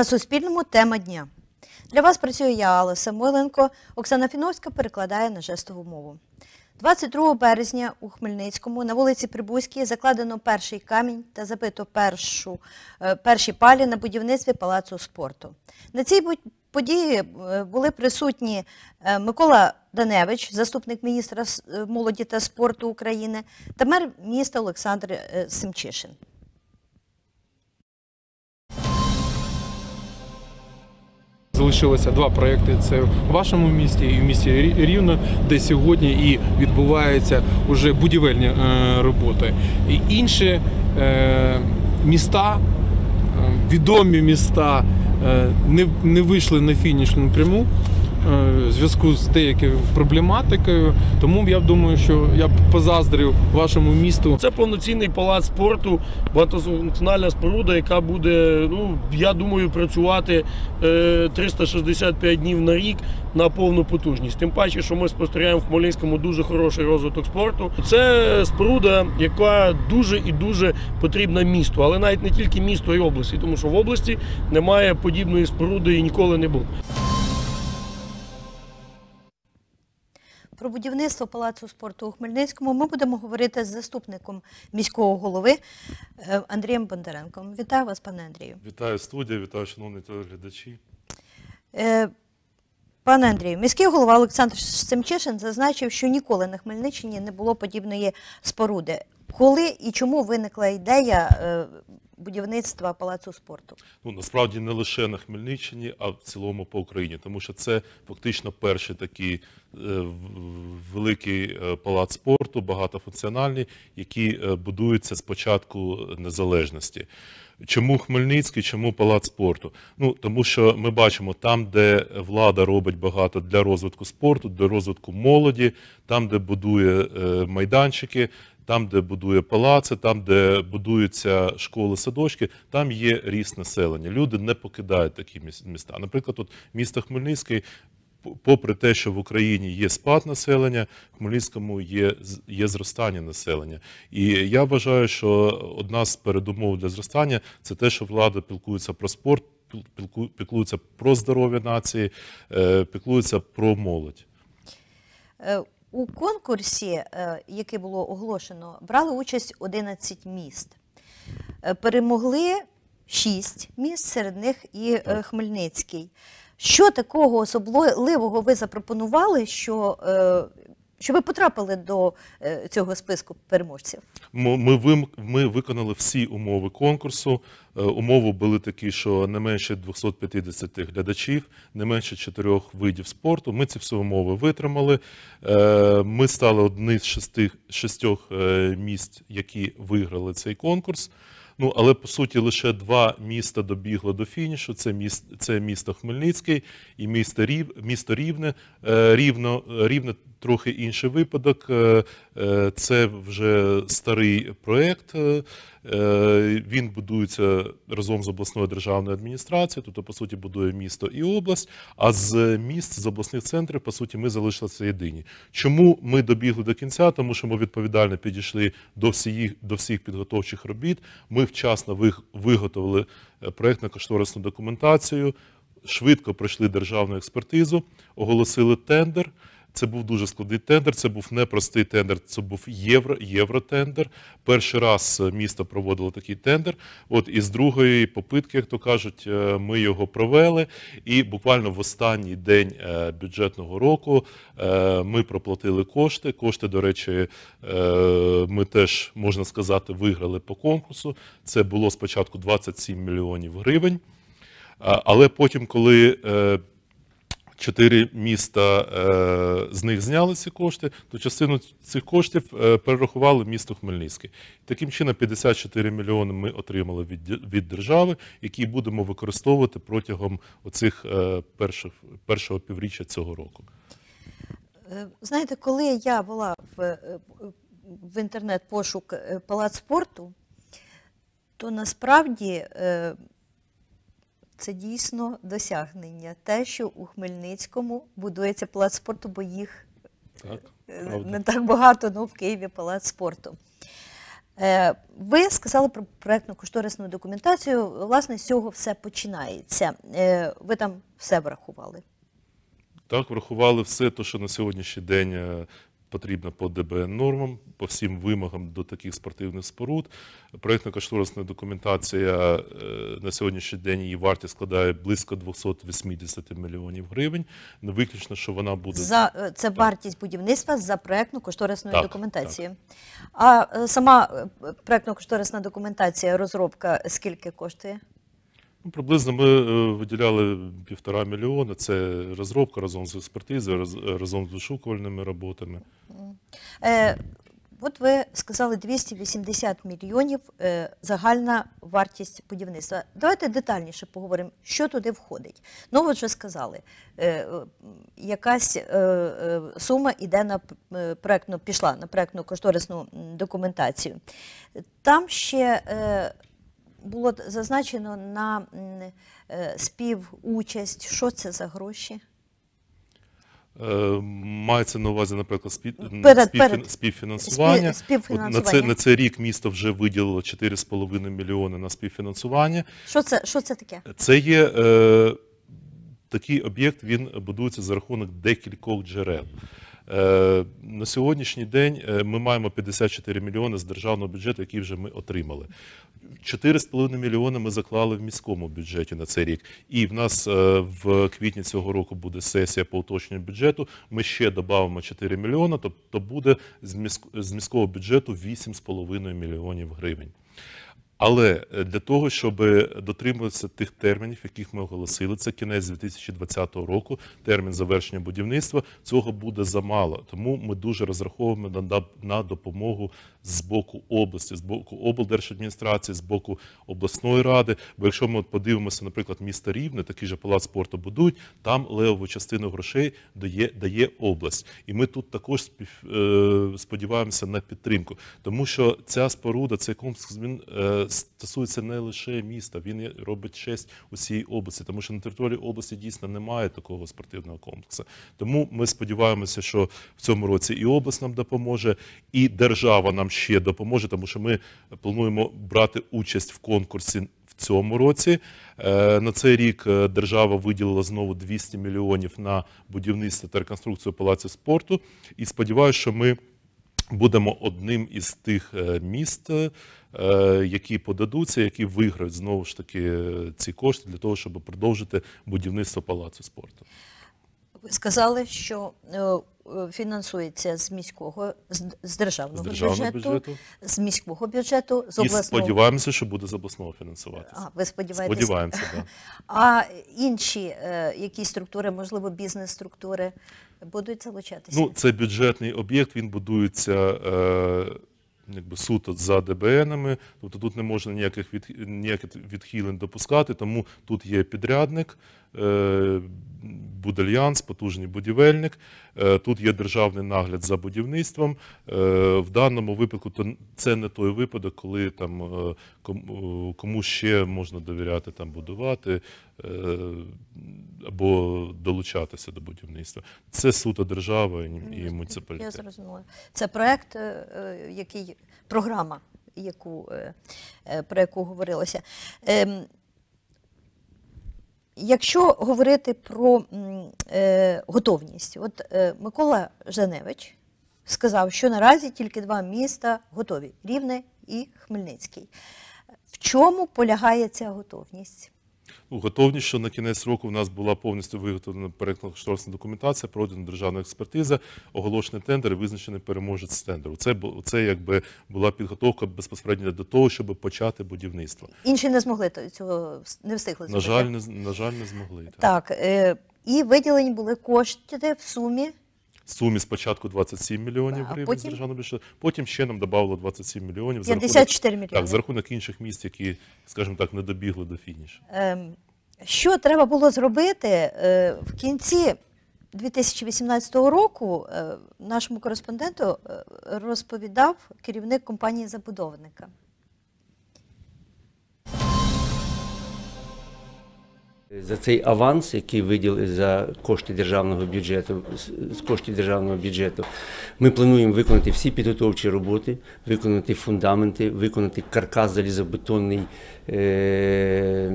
на Суспільному тема дня. Для вас працює я, Алла Самойленко. Оксана Фіновська перекладає на жестову мову. 22 березня у Хмельницькому на вулиці Прибузькій закладено перший камінь та забито першу, е, перші палі на будівництві палацу спорту. На цій події е, були присутні е, Микола Даневич, заступник міністра молоді та спорту України, та мер міста Олександр Семчишин. залишилося два проекти. Це в вашому місті і в місті Рівно, де сьогодні і відбуваються вже будівельні е, роботи. І інші е, міста, е, відомі міста, не вийшли на фінішну пряму в е, зв'язку з деякою проблематикою. Тому я думаю, що я б позаздрив вашому місту. Це повноцінний палац спорту, багатофункціональна споруда, яка буде, ну я думаю, працювати 365 е, днів на рік на повну потужність. Тим паче, що ми спостерігаємо в Хмельницькому дуже хороший розвиток спорту. Це споруда, яка дуже і дуже потрібна місту, але навіть не тільки місту а й області, тому що в області немає подібної споруди і ніколи не було. Про будівництво палацу спорту у Хмельницькому ми будемо говорити з заступником міського голови е, Андрієм Бондаренком. Вітаю вас, пане Андрію. Вітаю студія, вітаю, шановні телеглядачі. Е, пане Андрію, міський голова Олександр Семчишин зазначив, що ніколи на Хмельниччині не було подібної споруди. Коли і чому виникла ідея е, будівництва палацу спорту? Ну насправді не лише на Хмельниччині, а в цілому по Україні, тому що це фактично перший такий е, великий е, палац спорту, багатофункціональний, який е, будується з початку незалежності. Чому Хмельницький, чому палац спорту? Ну тому, що ми бачимо там, де влада робить багато для розвитку спорту, для розвитку молоді, там, де будує е, майданчики, там, де будує палаци, там, де будуються школи, садочки, там є ріст населення. Люди не покидають такі міста. Наприклад, от місто Хмельницький. Попри те, що в Україні є спад населення, в Хмельницькому є є зростання населення. І я вважаю, що одна з передумов для зростання це те, що влада пілкується про спорт, піклується про здоров'я нації, е, піклується про молодь. Е, у конкурсі, е, який було оголошено, брали участь 11 міст. Е, перемогли 6 міст, серед них і ну, е, Хмельницький. Що такого особливого ви запропонували, що що ви потрапили до е, цього списку переможців? Ми вим... ми виконали всі умови конкурсу. Е, умови були такі, що не менше 250 глядачів, не менше чотирьох видів спорту. Ми ці всі умови витримали. Е, ми стали одні з шести шістьох міст, які виграли цей конкурс. Ну, але по суті лише два міста добігло до фінішу. Це міст, це місто Хмельницький і місто Рів, місто Рівне. Е, Рівно, Рівне трохи інший випадок. Е, е, це вже старий проєкт Е, він будується разом з обласною державною адміністрацією, тобто, по суті, будує місто і область. А з е, міст з обласних центрів, по суті, ми залишилися єдині. Чому ми добігли до кінця? Тому що ми відповідально підійшли до всіх до всіх підготовчих робіт. Ми вчасно виготовили е, проєктно-кошторисну документацію, швидко пройшли державну експертизу, оголосили тендер. Це був дуже складний тендер. Це був непростий тендер. Це був євро євротендер. Перший раз е, місто проводило такий тендер. От із другої попитки, як то кажуть, е, ми його провели. І буквально в останній день е, бюджетного року ми проплатили кошти. Кошти, до речі, ми теж можна сказати, виграли по конкурсу. Це було спочатку 27 мільйонів гривень. Але потім, коли чотири міста е, з них зняли ці кошти, то частину цих коштів е, перерахували місто Хмельницький. Таким чином, 54 мільйони ми отримали від від держави, які будемо використовувати протягом оцих е, перших першого півріччя цього року. Знаєте, коли я була в, в інтернет пошук палац спорту, то насправді це дійсно досягнення. Те, що у Хмельницькому будується палац спорту, бо їх так, е, не так багато, ну в Києві палац спорту. Е, ви сказали про проєктно кошторисну документацію. Власне, з цього все починається. Е, ви там все врахували? Так, врахували все, те, що на сьогоднішній день Потрібна по ДБН нормам, по всім вимогам до таких спортивних споруд. Проєктно-кошторисна документація е, на сьогоднішній день її вартість складає близько 280 мільйонів гривень. Не ну, виключно, що вона буде за е, це вартість будівництва за проєктно кошторисною документацією. А е, сама проєктно-кошторисна документація розробка скільки коштує? Ну, Приблизно ми е, виділяли півтора мільйона. Це розробка разом з експертизою, е, разом з вишукувальними роботами. Е, От ви сказали 280 мільйонів е, загальна вартість будівництва. Давайте детальніше поговоримо, що туди входить. Ну, от вже сказали, е, якась е, е сума йде на проектну, пішла на проектну кошторисну документацію. Там ще. Е, було зазначено на е, співучасть, що це за гроші? Е, мається на увазі, наприклад, співфінансування. на це цей рік місто вже виділило 4,5 мільйони на співфінансування. Що це таке? Це є е, такий об'єкт, він будується за рахунок декількох джерел. Е, на сьогоднішній день е, ми маємо 54 мільйони з державного бюджету, який вже ми отримали. 4,5 мільйони ми заклали в міському бюджеті на цей рік. І в нас е, в квітні цього року буде сесія по уточненню бюджету. Ми ще додамо 4 мільйони, тобто буде з міського бюджету 8,5 мільйонів гривень. Але е, для того, щоб е, дотримуватися тих термінів, яких ми оголосили, це кінець 2020 року, термін завершення будівництва, цього буде замало. Тому ми дуже розраховуємо на допомогу з боку області, з боку облдержадміністрації, з боку обласної ради. Бо якщо ми подивимося, наприклад, місто Рівне, такий же палац спорту будуть, там левову частину грошей дає дає область. І ми тут також спів, е, сподіваємося на підтримку, тому що ця споруда, цей комплекс він стосується не лише міста, він робить честь усій області, тому що на території області дійсно немає такого спортивного комплексу. Тому ми сподіваємося, що в цьому році і область нам допоможе, і держава нам ще допоможе, тому що ми плануємо брати участь в конкурсі. в Цьому році е, на цей рік е, держава виділила знову 200 мільйонів на будівництво та реконструкцію палацю спорту. І сподіваюся, що ми будемо одним із тих е, міст Е, які подадуться, які виграють знову ж таки е, ці кошти для того, щоб продовжити будівництво палацу спорту. Ви сказали, що е, фінансується з міського з державного, з державного бюджету, бюджету, з міського бюджету, з обласного. І сподіваємося, що буде з обласного фінансуватися. А ви сподіваєтеся? Сподіваємося, да. А інші якісь структури, можливо, бізнес-структури будуть залучатися? Ну, це бюджетний об'єкт. Він будується. Е якби суто за ДБНами, тобто тут не можна ніяких ніяких відхилень допускати, тому тут є підрядник, Е, Будальянс, потужний будівельник. Е, тут є державний нагляд за будівництвом. Е, в даному випадку це не той випадок, коли там кому ще можна довіряти там будувати або долучатися до будівництва. Це суто держава і ну, муніципалітет. Я зрозуміла. Це проект, який програма, яку про яку говорилося. Ем, Якщо говорити про е, готовність, от е, Микола Жаневич сказав, що наразі тільки два міста готові Рівне і Хмельницький. В чому полягає ця готовність? готовність, що на кінець року в нас була повністю виготовлена перекладно документація, пройдена державна експертиза, оголошений тендер і визначений переможець тендеру. Це це якби була підготовка безпосередньо до того, щоб почати будівництво. Інші не змогли цього не встигли. На жаль, не на жаль, не змогли. Так, так е, і виділені були кошти в сумі сумі спочатку 27 мільйонів а гривень з державного бюджету. Потім ще нам додавало 27 мільйонів 54 мільйони. Так, за рахунок інших міст, які, скажімо так, не добігли до фінішу. Ем, що треба було зробити е, в кінці 2018 року? Е, нашому кореспонденту е, розповідав керівник компанії забудовника. За цей аванс, який виділили за кошти державного бюджету, з коштів державного бюджету, ми плануємо виконати всі підготовчі роботи, виконати фундаменти, виконати каркас залізобетонний. Е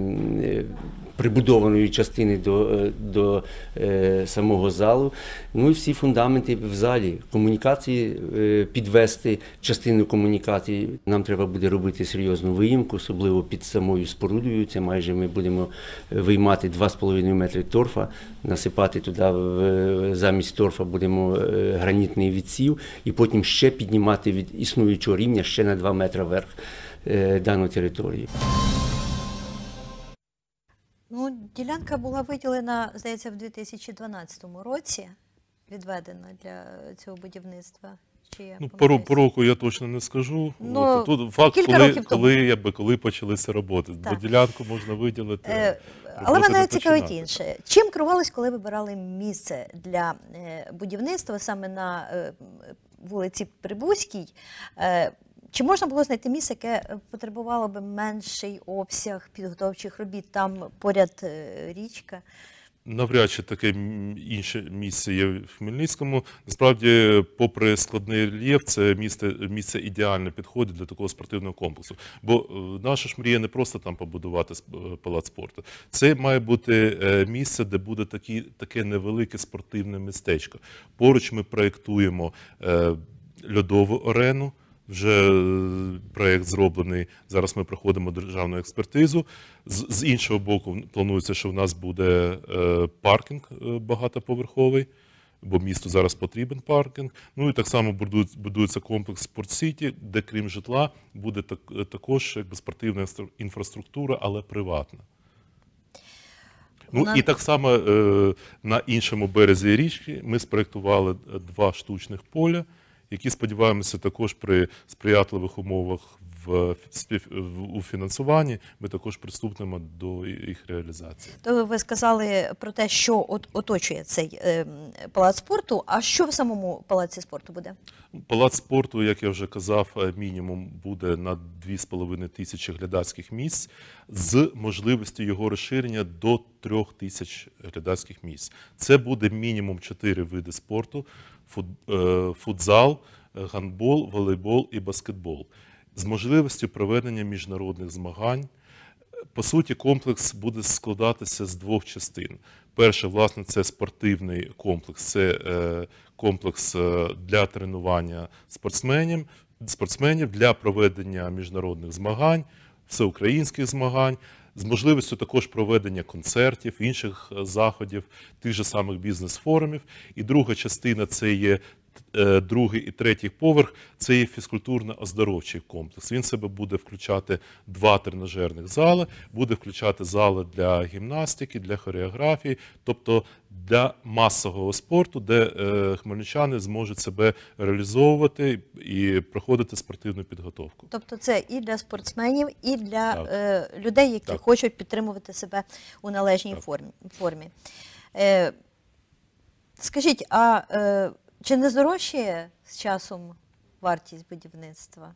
прибудованої частини до е, до е, самого залу. Ну і всі фундаменти в залі комунікації е, підвести частину комунікації. Нам треба буде робити серйозну виїмку, особливо під самою спорудою. Це майже ми будемо виймати 2,5 метри торфа, насипати туди в замість торфа будемо гранітний відсів, і потім ще піднімати від існуючого рівня ще на 2 метри вверх дану територію. Ділянка була виділена, здається, в 2012 році, відведена для цього будівництва. Чи я ну, пору, по року я точно не скажу. Ну, От, тут факт, коли, коли, якби, коли почалися роботи. Так. Бо ділянку можна виділити. Е, але мене цікавить інше. Чим керувались, коли вибирали місце для е, будівництва саме на е, вулиці Прибузькій? Е, чи можна було знайти місце, яке е, потребувало би менший обсяг підготовчих робіт? Там поряд е, річка? Навряд чи таке інше місце є в Хмельницькому. Насправді, попри складний рельєф, це місце місце ідеально підходить для такого спортивного комплексу. Бо е, наша ж мрія не просто там побудувати палац спорту. Це має бути місце, де буде такі, таке невелике спортивне містечко. Поруч ми проєктуємо льодову арену вже е, проєкт зроблений. Зараз ми проходимо державну експертизу. З, з іншого боку, планується, що в нас буде е, паркінг е, багатоповерховий, бо місту зараз потрібен паркінг. Ну і так само будується комплекс спортсіті, де крім житла буде також якби, спортивна інфраструктура, але приватна. Ну і так само на іншому березі річки ми спроектували два штучних поля які сподіваємося також при сприятливих умовах в у фінансуванні. Ми також приступнемо до їх реалізації. То ви сказали про те, що оточує цей е, палац спорту. А що в самому палаці спорту буде? Палац спорту, як я вже казав, е, мінімум буде на 2,5 тисячі глядацьких місць з можливістю його розширення до 3 тисяч глядацьких місць. Це буде мінімум 4 види спорту. Е, футзал, е, гандбол, волейбол і баскетбол з можливістю проведення міжнародних змагань. По суті, комплекс буде складатися з двох частин. Перше, власне, це спортивний комплекс, це е, комплекс для тренування спортсменів, спортсменів для проведення міжнародних змагань, всеукраїнських змагань з можливістю також проведення концертів, інших е, заходів, тих же самих бізнес-форумів. І друга частина це є Е, другий і третій поверх це є фізкультурно-оздоровчий комплекс. Він себе буде включати два тренажерних зали, буде включати зали для гімнастики, для хореографії, тобто для масового спорту, де е, хмельничани зможуть себе реалізовувати і проходити спортивну підготовку. Тобто, це і для спортсменів, і для е, людей, які хочуть підтримувати себе у належній так. формі. Скажіть, а чи не зрощує з часом вартість будівництва?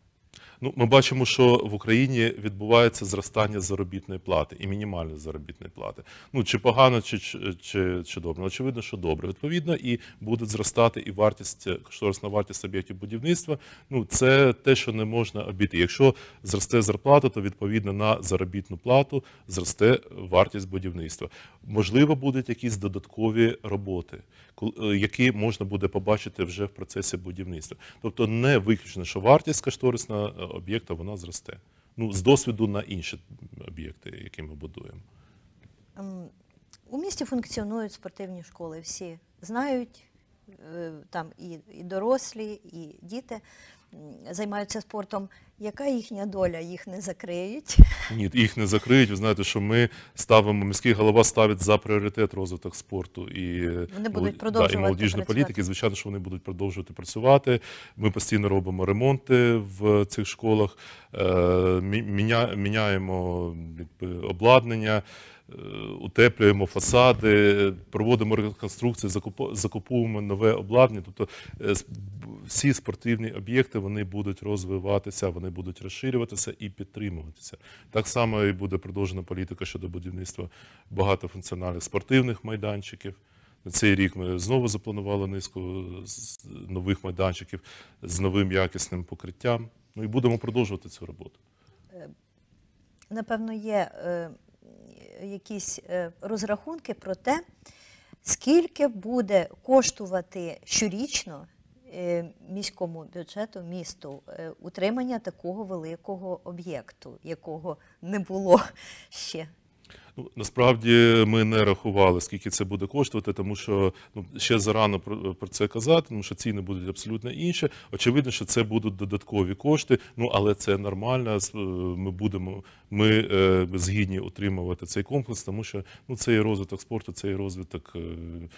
Ну, Ми бачимо, що в Україні відбувається зростання заробітної плати і мінімальної заробітної плати. Ну, Чи погано, чи чи, чи, добре. Очевидно, що добре. Відповідно, і буде зростати і вартість, е, кошторисна вартість об'єктів будівництва. Ну, Це те, що не можна обійти. Якщо зросте зарплата, то відповідно на заробітну плату зросте вартість будівництва. Можливо, будуть якісь додаткові роботи, е, які можна буде побачити вже в процесі будівництва. Тобто, не виключно, що вартість кошторисна об'єкта вона зросте. Ну, з досвіду на інші об'єкти, які ми будуємо. Ем, у місті функціонують спортивні школи. Всі знають, е, там і дорослі, і діти займаються спортом. Яка їхня доля їх не закриють? Ні, їх не закриють. Ви знаєте, що ми ставимо, міський голова ставить за пріоритет розвиток спорту і вони будуть продовжувати да, і молодіжної політики. Звичайно, що вони будуть продовжувати працювати. Ми постійно робимо ремонти в цих школах, е, міняємо обладнання. Е, утеплюємо фасади, проводимо реконструкцію, закуповуємо нове обладнання. Тобто е, всі спортивні об'єкти вони будуть розвиватися, вони будуть розширюватися і підтримуватися. Так само і буде продовжена політика щодо будівництва багатофункціональних спортивних майданчиків. На цей рік ми знову запланували низку е, нових майданчиків з новим якісним покриттям. Ну і будемо продовжувати цю роботу. Напевно, є якісь е, розрахунки про те, скільки буде коштувати щорічно е, міському бюджету місту е, утримання такого великого об'єкту, якого не було ще Насправді ми не рахували, скільки це буде коштувати, тому що ну ще зарано про про це казати, тому що ціни будуть абсолютно інші. Очевидно, що це будуть додаткові кошти. Ну але це нормально. Е, ми будемо ми е, згідні отримувати цей комплекс, тому що ну це є розвиток спорту, це і розвиток, е,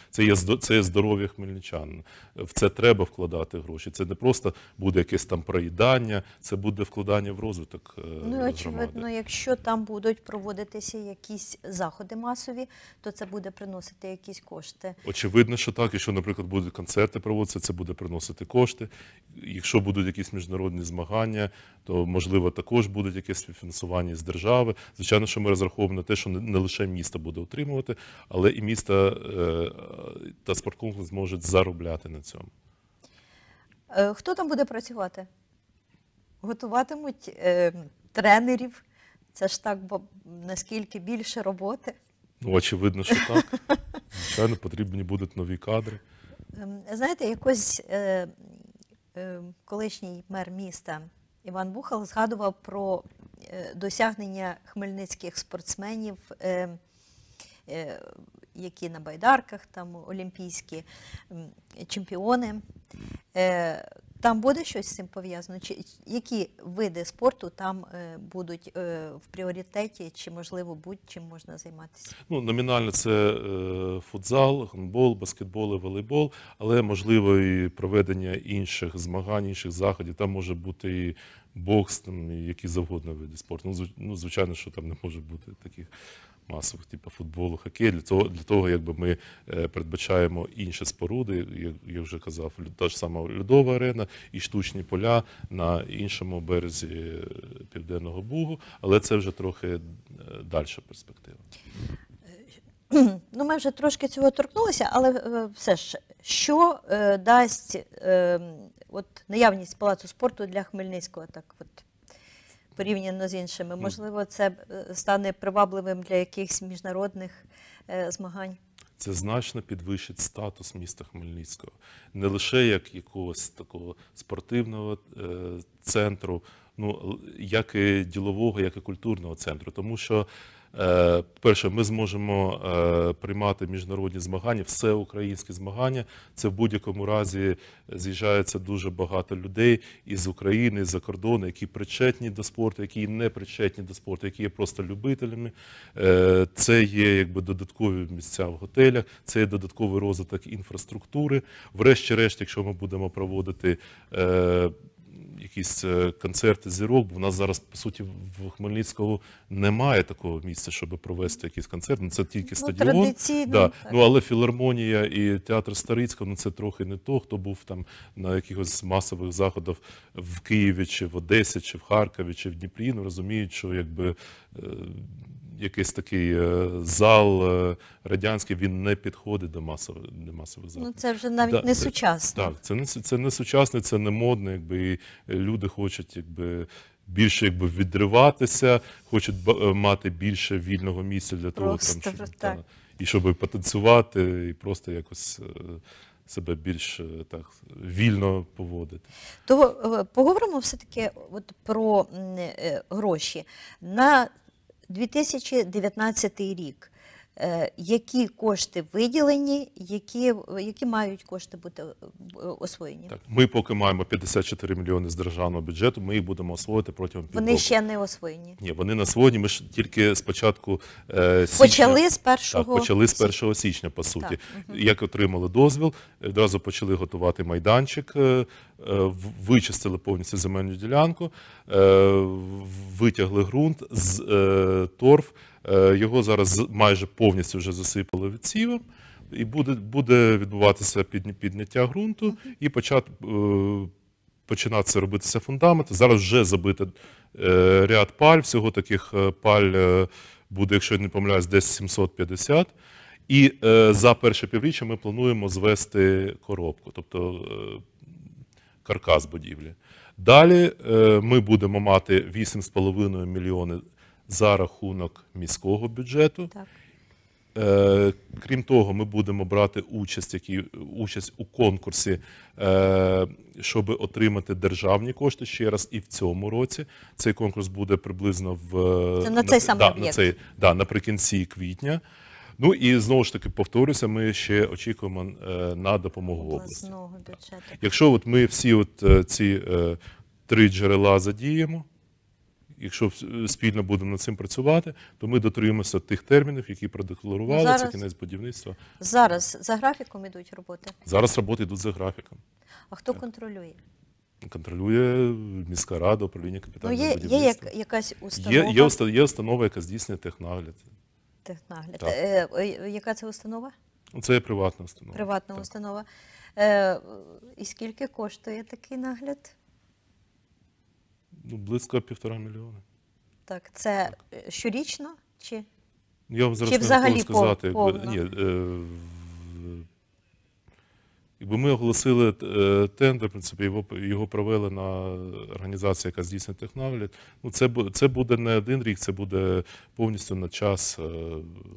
це є це є здоров'я хмельничан. В це треба вкладати гроші. Це не просто буде якесь там проїдання, це буде вкладання в розвиток. Ну очевидно, громади. якщо там будуть проводитися якісь якісь заходи масові, то це буде приносити якісь кошти. Очевидно, що так, якщо, наприклад, будуть концерти проводитися, це буде приносити кошти. Якщо будуть якісь міжнародні змагання, то можливо також будуть якесь фінансування з держави. Звичайно, що ми розраховуємо на те, що не лише місто буде отримувати, але і міста е, та спорткомплекс зможуть заробляти на цьому. Е, хто там буде працювати? Готуватимуть е, тренерів, це ж так, бо наскільки більше роботи? Ну, очевидно, що так. Звичайно, потрібні будуть нові кадри. Ем, знаєте, якось е, е, колишній мер міста Іван Бухал згадував про е, досягнення хмельницьких спортсменів, е, е, які на байдарках там олімпійські чемпіони. Е, там буде щось з цим пов'язано? Чи які види спорту там е, будуть е, в пріоритеті, чи можливо будь-чим можна займатися? Ну номінально це е, футзал, гандбол, баскетбол і волейбол, але можливо і проведення інших змагань, інших заходів. Там може бути і бокс, там і які завгодно види спорту. Ну, ну звичайно, що там не може бути таких масових, типу футболу, хокею. Для того, для того якби ми е, передбачаємо інші споруди, як я вже казав, та ж сама льодова арена і штучні поля на іншому березі е, Південного Бугу, але це вже трохи е, дальша перспектива. Ну, ми вже трошки цього торкнулися, але все ж, що е, дасть е, от наявність палацу спорту для Хмельницького, так от порівняно з іншими. Можливо, це е, стане привабливим для якихось міжнародних е, змагань. Це значно підвищить статус міста Хмельницького, не лише як якогось такого спортивного е, центру, ну як і ділового, як і культурного центру, тому що. Е, перше, ми зможемо е, приймати міжнародні змагання, всеукраїнські змагання. Це в будь-якому разі з'їжджається дуже багато людей із України, з-за кордону, які причетні до спорту, які не причетні до спорту, які є просто любителями. Е, це є якби додаткові місця в готелях, це є додатковий розвиток інфраструктури. Врешті-решт, якщо ми будемо проводити якісь е, концерти зірок, бо в нас зараз, по суті, в Хмельницькому немає такого місця, щоб провести якийсь концерт. Ну, це тільки ну, стадіон. ну але філармонія і театр Старицького ну це трохи не то, хто був там на якихось масових заходах в Києві, чи в Одесі, чи в Харкові, чи в Дніпрі. Ну розуміють, що якби е, якийсь такий е, зал е, радянський, він не підходить до масового до масових ну, заходів. Ну це вже навіть да, не сучасно. Так, це не це не сучасне, це не модно, якби і е, люди хочуть, якби. Більше якби відриватися, хочуть мати більше вільного місця для того, просто, там, щоб, так. Та, і щоб потанцювати, і просто якось себе більш так вільно поводити. То поговоримо все таки от про гроші на 2019 рік. Е, які кошти виділені, які які мають кошти бути е, освоєні. Так, ми поки маємо 54 мільйони з державного бюджету. Ми їх будемо освоїти протягом півроку. Вони ще не освоєні. Ні, вони на освоєні. Ми ж тільки спочатку е, січня, почали з першого так, почали з 1 січня. По суті, так. як отримали дозвіл, одразу почали готувати майданчик. Е, е Вичистили повністю земельну ділянку, витягли ґрунт з торф, Е, його зараз майже повністю вже засипали відсівом, і буде буде відбуватися підняття ґрунту і почати е, починатися робитися фундамент. Зараз вже забито е, ряд паль. Всього таких паль буде, якщо я не помиляюсь, десь 750. І за перше півріччя ми плануємо звести коробку, тобто каркас будівлі. Далі ми будемо мати 8,5 мільйони за рахунок міського бюджету. Е, крім того, ми будемо брати участь які, участь у конкурсі, е, щоб отримати державні кошти ще раз. І в цьому році цей конкурс буде приблизно в Це на, на е, самий да, на цей, да, наприкінці квітня. Ну і знову ж таки повторюся, ми ще очікуємо на допомогу області. Якщо от ми всі от ці три джерела задіємо, Якщо е, спільно будемо над цим працювати, то ми дотримуємося тих термінів, які продекларували. це кінець будівництва. Зараз за графіком йдуть роботи. Зараз роботи йдуть за графіком. А хто контролює? Контролює міська рада, управління капітального ну, будівництва. Є якась установа? Є, установа, яка здійснює технагляд. Технагляд. Е, е, яка це установа? Це є приватна установа. Приватна установа. І скільки коштує такий нагляд? ну, близько півтора мільйона. Так, це так. Е, щорічно чи? Я вам зараз чи не взагалі можу сказати. Повно? Ні, е, Якби ми оголосили е, тендер, в принципі, його його провели на організацію, яка здійснює технагляд. Ну це це буде не один рік, це буде повністю на час е,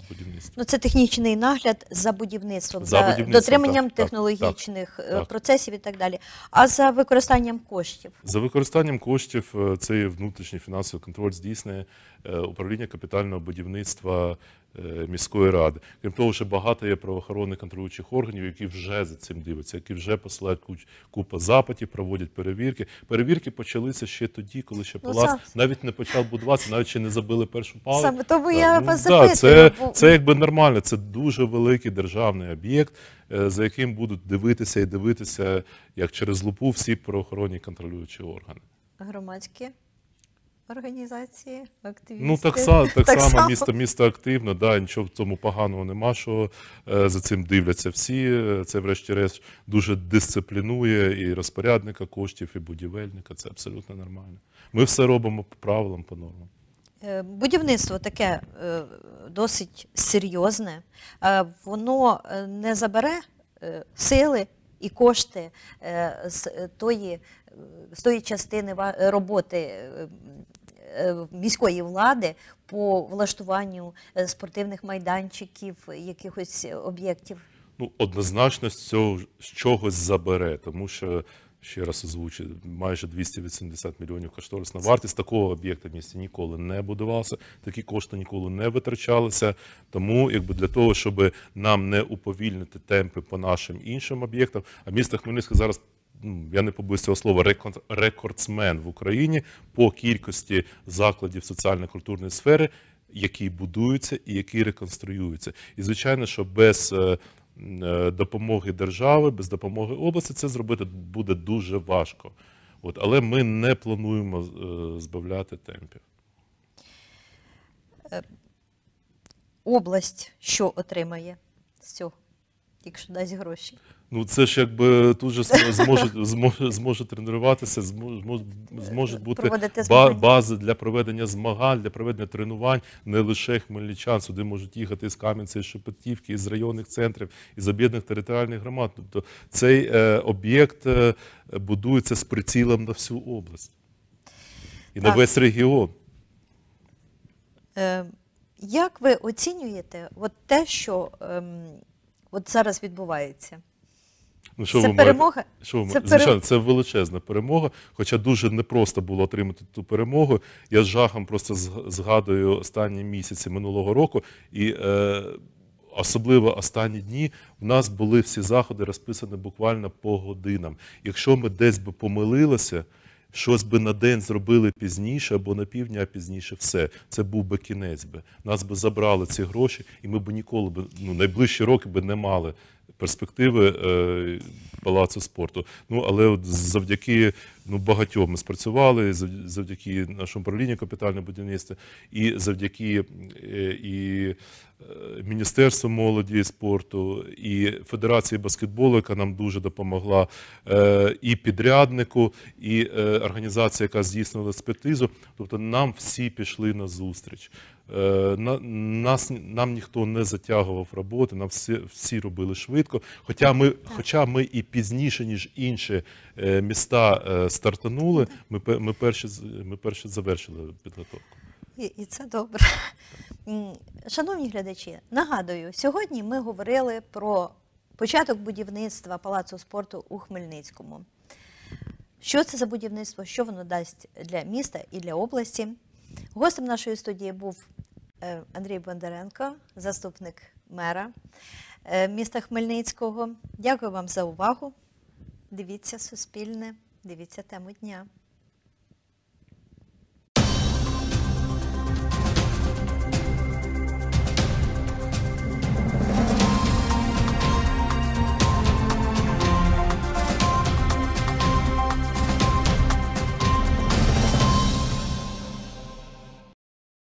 будівництва. Ну це технічний нагляд за будівництвом, за, за будівництвом, дотриманням так, технологічних так, е, процесів і так далі. А за використанням коштів за використанням коштів цей внутрішній фінансовий контроль здійснює управління капітального будівництва Е, міської ради. Крім того, що багато є правоохоронних контролюючих органів, які вже за цим дивляться, які вже посилають купу запитів, проводять перевірки. Перевірки почалися ще тоді, коли ще ну, палац ну, навіть не почав будуватися, навіть ще не забили першу палу. Саме тому я ну, вас запитую. це, ну, це якби нормально. Це дуже великий державний об'єкт, е, за яким будуть дивитися і дивитися як через лупу всі правоохоронні контролюючі органи. Громадські організації, активісти. Ну, так, так, так само, само місто місто активно, да, нічого в цьому поганого нема, що е, за цим дивляться всі. Це, врешті-решт, дуже дисциплінує і розпорядника коштів, і будівельника. Це абсолютно нормально. Ми все робимо по правилам, по нормам. Е, будівництво таке е, досить серйозне, е, воно не забере сили і кошти е, з тої, з тої частини е, роботи е, міської влади по влаштуванню спортивних майданчиків, якихось об'єктів. Ну, однозначно з цього з чогось забере, тому що ще раз озвучу, майже 280 мільйонів кошторисна вартість такого об'єкта в місті ніколи не будувалося, такі кошти ніколи не витрачалися. Тому, якби для того, щоб нам не уповільнити темпи по нашим іншим об'єктам, а місто Хмельницьке зараз. Ну, я не побоюсь цього слова, рекордсмен в Україні по кількості закладів соціально-культурної сфери, які будуються і які реконструюються. І звичайно, що без е, Е, допомоги держави, без допомоги області, це зробити буде дуже важко. От, Але ми не плануємо е, збавляти темпів. Е, область що отримає з цього? якщо дасть гроші. Ну це ж якби тут же зможе, зможе, зможе тренуватися, зможе, зможе бути ба, бази для проведення змагань, для проведення тренувань не лише хмельничан. Сюди можуть їхати з Кам'янця, з Шепетівки, із районних центрів, із об'єднаних територіальних громад. Тобто цей е, об'єкт е, будується з прицілом на всю область і так. на весь регіон. Е, як ви оцінюєте от те, що. Е, от зараз відбувається? Ну, що Це ви перемога? Маєте? Що ви Це маєте? Звичайно, це величезна перемога. Хоча дуже непросто було отримати ту перемогу. Я з жахом просто згадую останні місяці минулого року і. Е, Особливо останні дні в нас були всі заходи розписані буквально по годинам. Якщо ми десь би помилилися, щось би на день зробили пізніше або на півдня, пізніше все. Це був би кінець би. Нас би забрали ці гроші, і ми б ніколи б ну найближчі роки би не мали перспективи е, палацу спорту. Ну але от завдяки ну, багатьом ми спрацювали, завдяки нашому правлінню капітального будівництва і завдяки е, і е, Міністерству молоді і спорту, і Федерації баскетболу, яка нам дуже допомогла, і підряднику, і організації, яка здійснила експертизу. Тобто нам всі пішли на зустріч. Е, нас нам ніхто не затягував роботи, нам всі всі робили швидко. Хоча ми, хоча ми і пізніше, ніж інші е, міста е, стартанули, ми ми перші ми перші завершили підготовку. І, і це добре. Шановні глядачі, нагадую, сьогодні ми говорили про початок будівництва палацу спорту у Хмельницькому. Що це за будівництво? Що воно дасть для міста і для області? Гостем нашої студії був е, Андрій Бондаренко, заступник мера е, міста Хмельницького. Дякую вам за увагу. Дивіться Суспільне, дивіться тему дня.